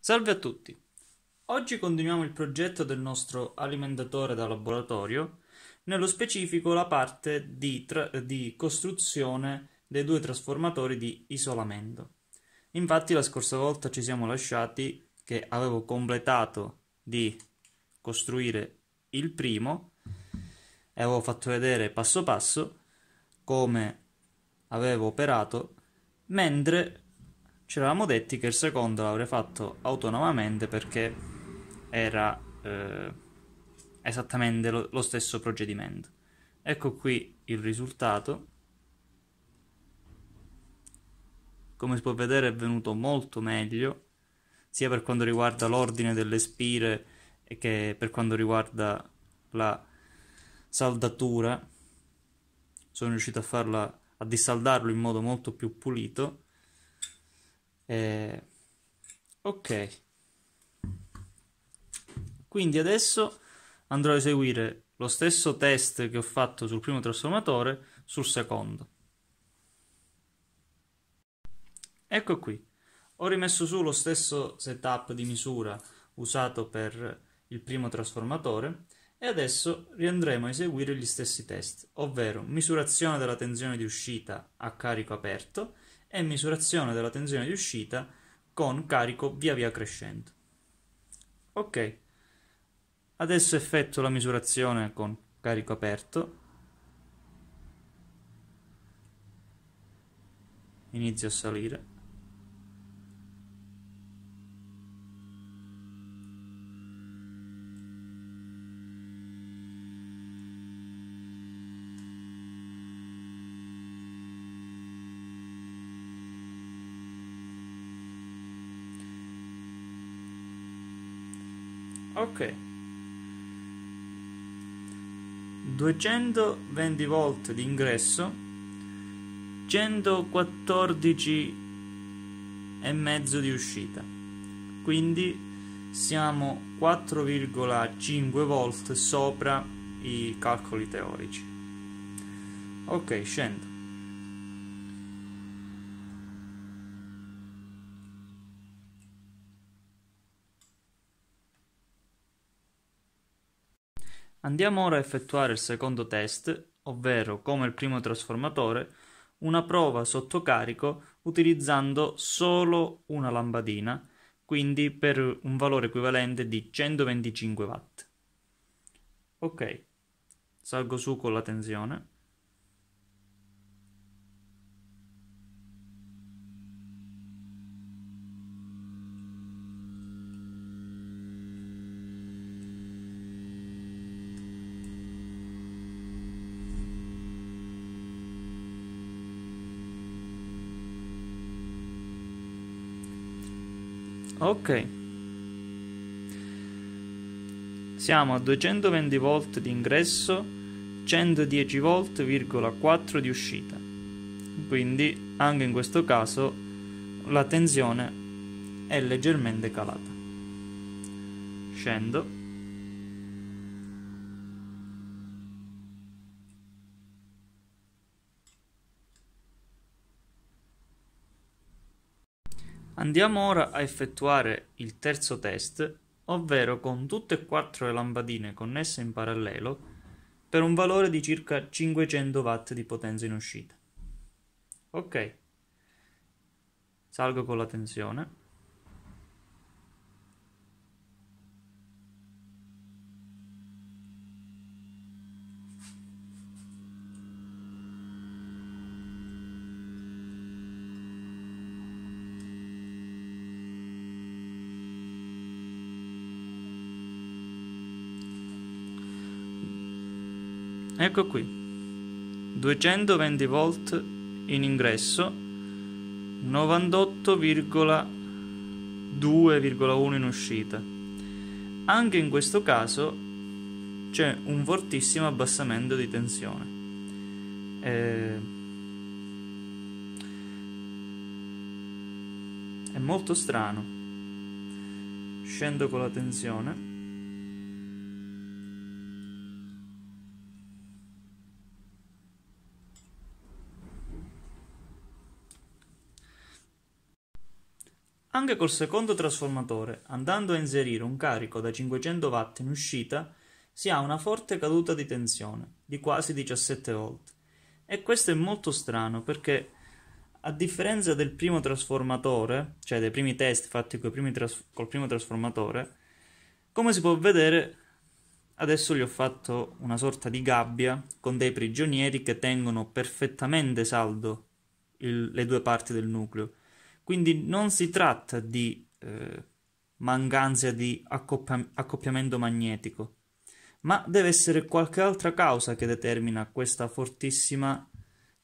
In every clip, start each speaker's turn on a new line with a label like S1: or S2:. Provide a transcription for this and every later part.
S1: Salve a tutti! Oggi continuiamo il progetto del nostro alimentatore da laboratorio, nello specifico la parte di, tra- di costruzione dei due trasformatori di isolamento. Infatti la scorsa volta ci siamo lasciati che avevo completato di costruire il primo e avevo fatto vedere passo passo come avevo operato, mentre ci eravamo detti che il secondo l'avrei fatto autonomamente perché era eh, esattamente lo, lo stesso procedimento. Ecco qui il risultato. Come si può vedere è venuto molto meglio, sia per quanto riguarda l'ordine delle spire che per quanto riguarda la saldatura. Sono riuscito a, farla, a dissaldarlo in modo molto più pulito eh, ok. Quindi adesso andrò a eseguire lo stesso test che ho fatto sul primo trasformatore sul secondo. Ecco qui. Ho rimesso su lo stesso setup di misura usato per il primo trasformatore e adesso riandremo a eseguire gli stessi test, ovvero misurazione della tensione di uscita a carico aperto e misurazione della tensione di uscita con carico via via crescente. Ok, adesso effetto la misurazione con carico aperto. Inizio a salire. 220 volt di ingresso 114 e mezzo di uscita quindi siamo 4,5 volt sopra i calcoli teorici ok scendo Andiamo ora a effettuare il secondo test, ovvero come il primo trasformatore, una prova sotto carico utilizzando solo una lampadina, quindi per un valore equivalente di 125 watt. Ok, salgo su con la tensione. ok siamo a 220 volt di ingresso 110 volt,4 di uscita quindi anche in questo caso la tensione è leggermente calata scendo Andiamo ora a effettuare il terzo test, ovvero con tutte e quattro le lampadine connesse in parallelo per un valore di circa 500 watt di potenza in uscita. Ok, salgo con la tensione. Ecco qui, 220 volt in ingresso, 98,2,1 in uscita. Anche in questo caso c'è un fortissimo abbassamento di tensione. Eh, è molto strano. Scendo con la tensione. Anche col secondo trasformatore, andando a inserire un carico da 500 W in uscita, si ha una forte caduta di tensione, di quasi 17 V. E questo è molto strano perché a differenza del primo trasformatore, cioè dei primi test fatti primi tras- col primo trasformatore, come si può vedere adesso gli ho fatto una sorta di gabbia con dei prigionieri che tengono perfettamente saldo il, le due parti del nucleo. Quindi non si tratta di eh, mancanza di accoppi- accoppiamento magnetico, ma deve essere qualche altra causa che determina questa fortissima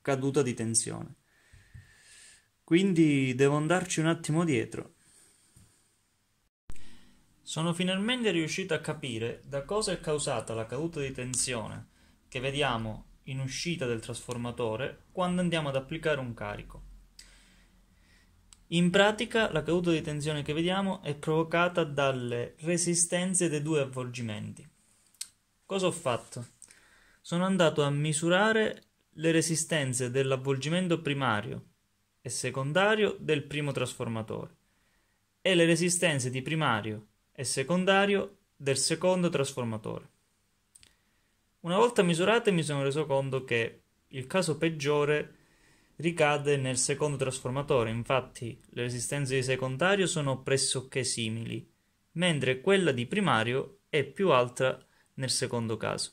S1: caduta di tensione. Quindi devo andarci un attimo dietro. Sono finalmente riuscito a capire da cosa è causata la caduta di tensione che vediamo in uscita del trasformatore quando andiamo ad applicare un carico. In pratica la caduta di tensione che vediamo è provocata dalle resistenze dei due avvolgimenti. Cosa ho fatto? Sono andato a misurare le resistenze dell'avvolgimento primario e secondario del primo trasformatore e le resistenze di primario e secondario del secondo trasformatore. Una volta misurate mi sono reso conto che il caso peggiore è ricade nel secondo trasformatore, infatti le resistenze di secondario sono pressoché simili, mentre quella di primario è più alta nel secondo caso.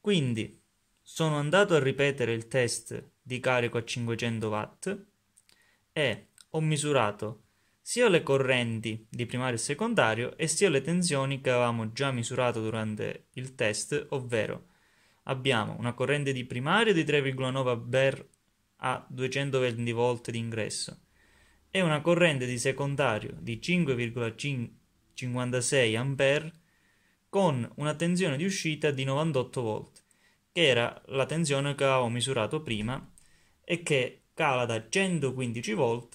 S1: Quindi sono andato a ripetere il test di carico a 500 watt e ho misurato sia le correnti di primario e secondario e sia le tensioni che avevamo già misurato durante il test, ovvero abbiamo una corrente di primario di 3,9 bar a 220 V di ingresso e una corrente di secondario di 5,56 A con una tensione di uscita di 98 V, che era la tensione che avevo misurato prima e che cala da 115 V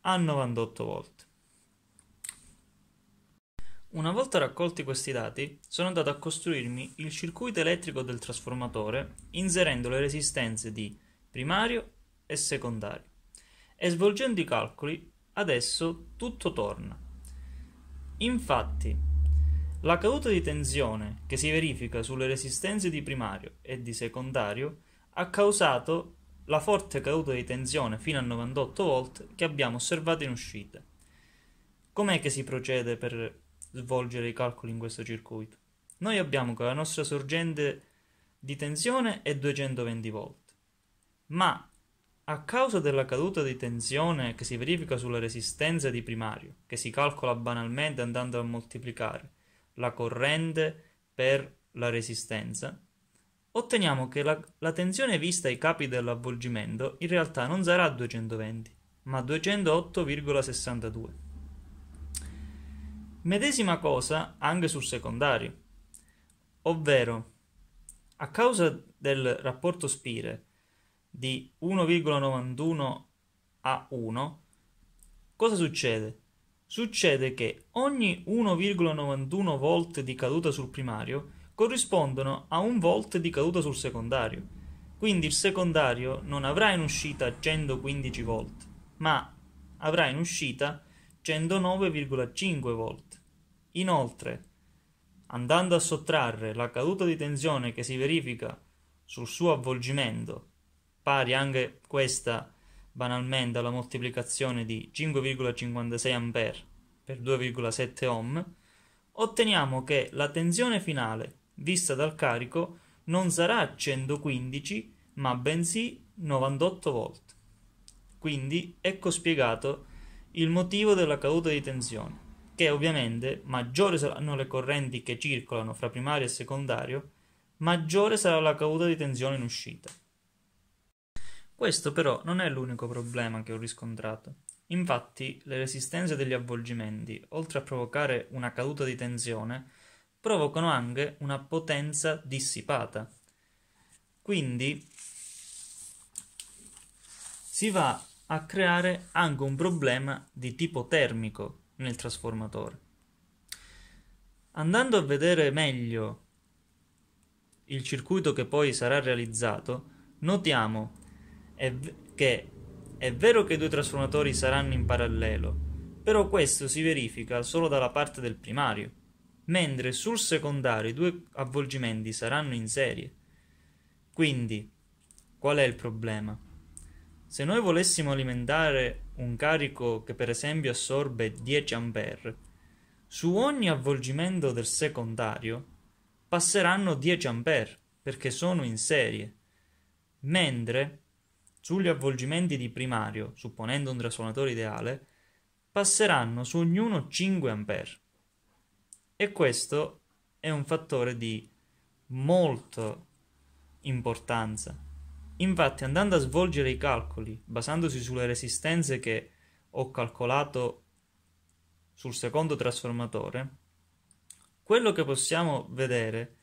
S1: a 98 V. Una volta raccolti questi dati, sono andato a costruirmi il circuito elettrico del trasformatore inserendo le resistenze di primario e secondari. E svolgendo i calcoli, adesso tutto torna. Infatti, la caduta di tensione che si verifica sulle resistenze di primario e di secondario ha causato la forte caduta di tensione fino a 98 volt che abbiamo osservato in uscita. Com'è che si procede per svolgere i calcoli in questo circuito? Noi abbiamo che la nostra sorgente di tensione è 220 volt, ma a causa della caduta di tensione che si verifica sulla resistenza di primario, che si calcola banalmente andando a moltiplicare la corrente per la resistenza, otteniamo che la, la tensione vista ai capi dell'avvolgimento in realtà non sarà 220, ma 208,62. Medesima cosa anche sul secondario, ovvero a causa del rapporto spire di 1,91 a 1, cosa succede? Succede che ogni 1,91 volt di caduta sul primario corrispondono a 1 volt di caduta sul secondario. Quindi il secondario non avrà in uscita 115 volt, ma avrà in uscita 109,5 volt. Inoltre, andando a sottrarre la caduta di tensione che si verifica sul suo avvolgimento pari anche questa banalmente alla moltiplicazione di 5,56 A per 2,7 ohm, otteniamo che la tensione finale vista dal carico non sarà 115 ma bensì 98 V. Quindi ecco spiegato il motivo della caduta di tensione, che ovviamente maggiore saranno le correnti che circolano fra primario e secondario, maggiore sarà la caduta di tensione in uscita. Questo però non è l'unico problema che ho riscontrato. Infatti, le resistenze degli avvolgimenti, oltre a provocare una caduta di tensione, provocano anche una potenza dissipata. Quindi si va a creare anche un problema di tipo termico nel trasformatore. Andando a vedere meglio il circuito che poi sarà realizzato, notiamo è che è vero che i due trasformatori saranno in parallelo, però questo si verifica solo dalla parte del primario, mentre sul secondario i due avvolgimenti saranno in serie. Quindi, qual è il problema? Se noi volessimo alimentare un carico che per esempio assorbe 10 A, su ogni avvolgimento del secondario passeranno 10 A perché sono in serie, mentre sugli avvolgimenti di primario, supponendo un trasformatore ideale, passeranno su ognuno 5 A. E questo è un fattore di molto importanza. Infatti, andando a svolgere i calcoli, basandosi sulle resistenze che ho calcolato sul secondo trasformatore, quello che possiamo vedere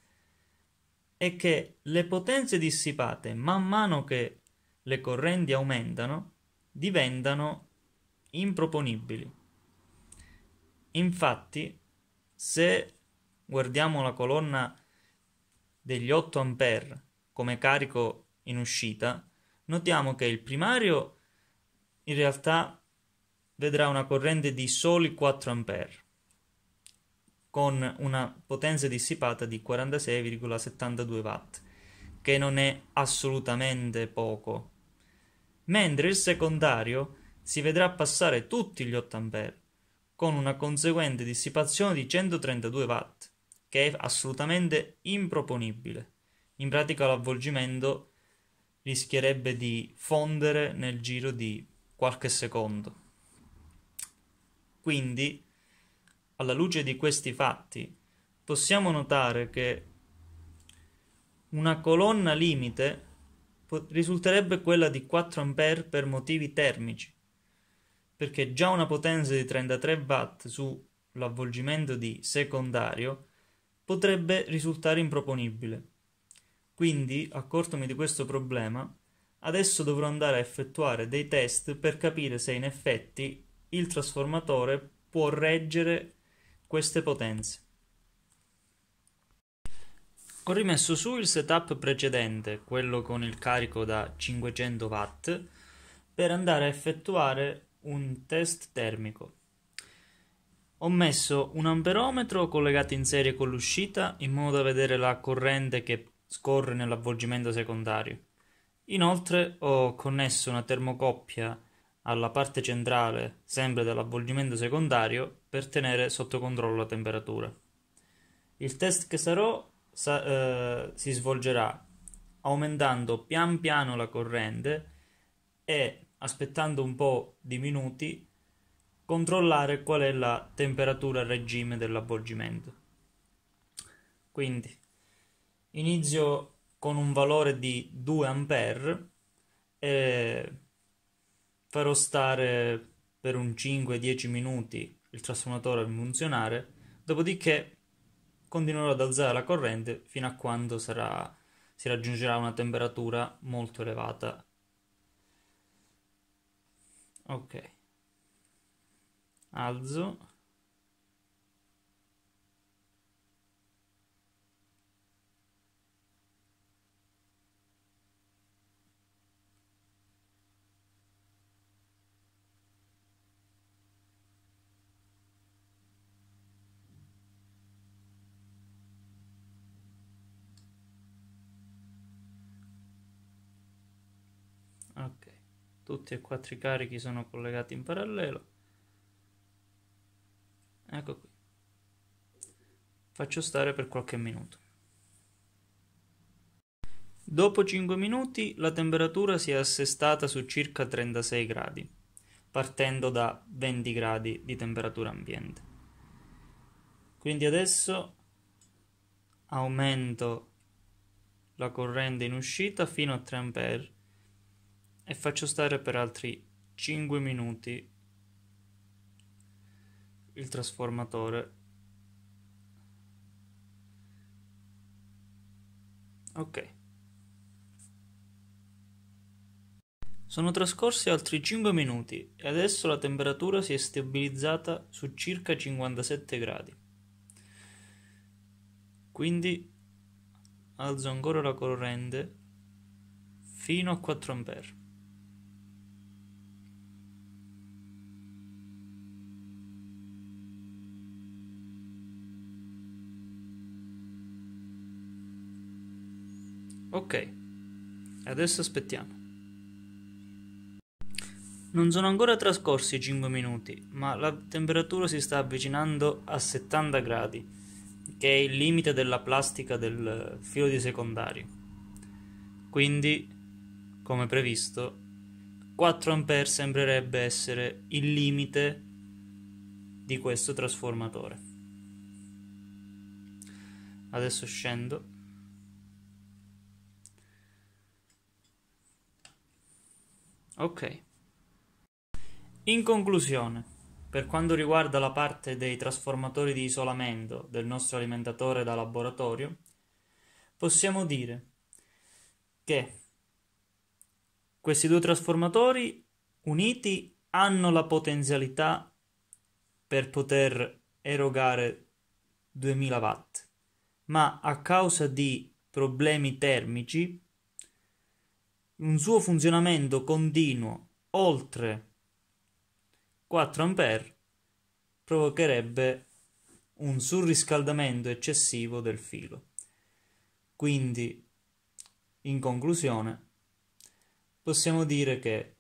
S1: è che le potenze dissipate man mano che le correnti aumentano, diventano improponibili. Infatti, se guardiamo la colonna degli 8 A come carico in uscita, notiamo che il primario in realtà vedrà una corrente di soli 4 A con una potenza dissipata di 46,72 W, che non è assolutamente poco mentre il secondario si vedrà passare tutti gli 8A con una conseguente dissipazione di 132 watt, che è assolutamente improponibile. In pratica l'avvolgimento rischierebbe di fondere nel giro di qualche secondo. Quindi, alla luce di questi fatti, possiamo notare che una colonna limite risulterebbe quella di 4 A per motivi termici, perché già una potenza di 33 W sull'avvolgimento di secondario potrebbe risultare improponibile. Quindi, accortomi di questo problema, adesso dovrò andare a effettuare dei test per capire se in effetti il trasformatore può reggere queste potenze. Ho rimesso su il setup precedente, quello con il carico da 500 watt, per andare a effettuare un test termico. Ho messo un amperometro collegato in serie con l'uscita in modo da vedere la corrente che scorre nell'avvolgimento secondario. Inoltre ho connesso una termocoppia alla parte centrale, sempre dell'avvolgimento secondario, per tenere sotto controllo la temperatura. Il test che sarò sa- eh, si svolgerà aumentando pian piano la corrente e aspettando un po' di minuti controllare qual è la temperatura regime dell'avvolgimento. Quindi inizio con un valore di 2 A e farò stare per un 5-10 minuti il trasformatore a funzionare, dopodiché continuerò ad alzare la corrente fino a quando sarà, si raggiungerà una temperatura molto elevata. Ok, alzo. tutti e quattro i carichi sono collegati in parallelo ecco qui faccio stare per qualche minuto dopo 5 minuti la temperatura si è assestata su circa 36 gradi partendo da 20 gradi di temperatura ambiente quindi adesso aumento la corrente in uscita fino a 3 ampere e faccio stare per altri 5 minuti il trasformatore ok sono trascorsi altri 5 minuti e adesso la temperatura si è stabilizzata su circa 57 gradi quindi alzo ancora la corrente fino a 4 ampere. Ok, adesso aspettiamo. Non sono ancora trascorsi 5 minuti, ma la temperatura si sta avvicinando a 70 gradi, che è il limite della plastica del filo di secondario. Quindi, come previsto, 4 A sembrerebbe essere il limite di questo trasformatore. Adesso scendo Ok. In conclusione, per quanto riguarda la parte dei trasformatori di isolamento del nostro alimentatore da laboratorio, possiamo dire che questi due trasformatori uniti hanno la potenzialità per poter erogare 2000 watt, ma a causa di problemi termici un suo funzionamento continuo oltre 4 A provocherebbe un surriscaldamento eccessivo del filo. Quindi, in conclusione, possiamo dire che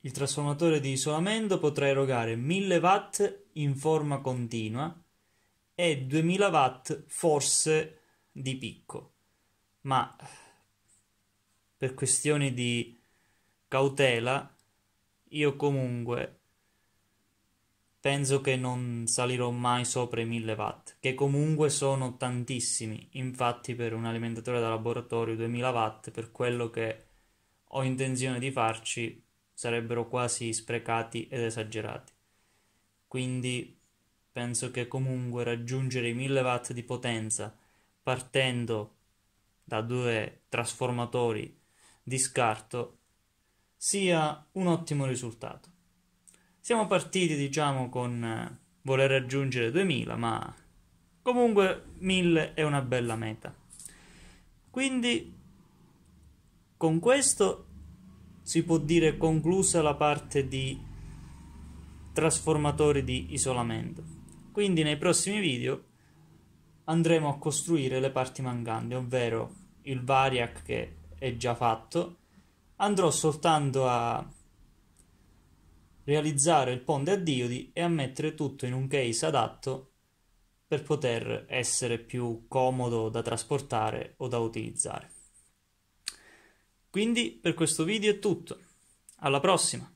S1: il trasformatore di isolamento potrà erogare 1000 watt in forma continua e 2000 watt forse di picco, ma per questioni di cautela, io comunque penso che non salirò mai sopra i 1000 watt, che comunque sono tantissimi. Infatti, per un alimentatore da laboratorio 2000 watt, per quello che ho intenzione di farci, sarebbero quasi sprecati ed esagerati. Quindi penso che comunque raggiungere i 1000 watt di potenza partendo da due trasformatori di scarto sia un ottimo risultato. Siamo partiti, diciamo, con eh, voler raggiungere 2000, ma comunque 1000 è una bella meta. Quindi con questo si può dire conclusa la parte di trasformatori di isolamento. Quindi nei prossimi video andremo a costruire le parti mancanti, ovvero il variac che è già fatto, andrò soltanto a realizzare il ponte a diodi e a mettere tutto in un case adatto per poter essere più comodo da trasportare o da utilizzare. Quindi per questo video è tutto, alla prossima!